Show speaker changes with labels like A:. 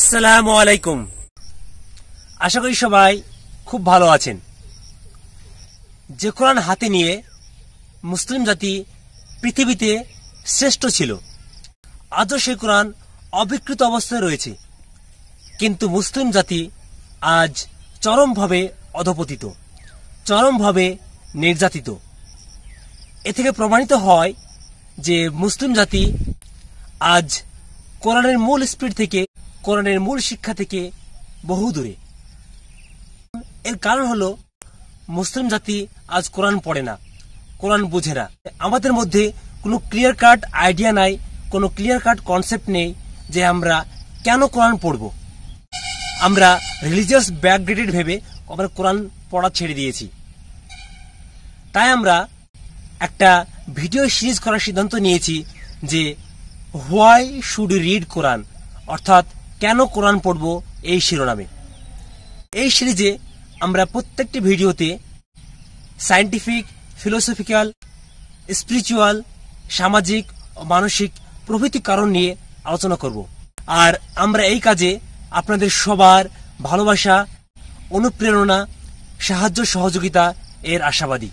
A: আসসালামু আলাইকুম আশা করি সবাই খুব ভালো আছেন যে কোরআন হাতে নিয়ে মুসলিম জাতি পৃথিবীতে শ্রেষ্ঠ ছিল আজও সেই কোরআন অবিকৃত অবস্থায় রয়েছে কিন্তু মুসলিম জাতি আজ চরমভাবে অধপতিত চরমভাবে নির্যাতিত এ থেকে প্রমাণিত হয় যে মুসলিম জাতি আজ কোরআনের মূল স্পিড থেকে কোরআনের মূল শিক্ষা থেকে বহু দূরে এর কারণ হলো মুসলিম জাতি আজ কোরআন পড়ে না কোরআন বুঝে না আমাদের মধ্যে কোনো ক্লিয়ার কাট আইডিয়া নাই কোনো ক্লিয়ার কাট কনসেপ্ট নেই যে আমরা কেন কোরআন পড়ব আমরা রিলিজিয়াস ব্যাকগ্রেডেড ভেবে আমরা কোরআন পড়া ছেড়ে দিয়েছি তাই আমরা একটা ভিডিও সিরিজ করার সিদ্ধান্ত নিয়েছি যে হোয়াই শুড রিড কোরআন অর্থাৎ কেন কোরআন পড়ব এই শিরোনামে এই সিরিজে আমরা প্রত্যেকটি ভিডিওতে সায়েন্টিফিক ফিলোসফিক্যাল স্পিরিচুয়াল সামাজিক ও মানসিক প্রভৃতি কারণ নিয়ে আলোচনা করব আর আমরা এই কাজে আপনাদের সবার ভালোবাসা অনুপ্রেরণা সাহায্য সহযোগিতা এর আশাবাদী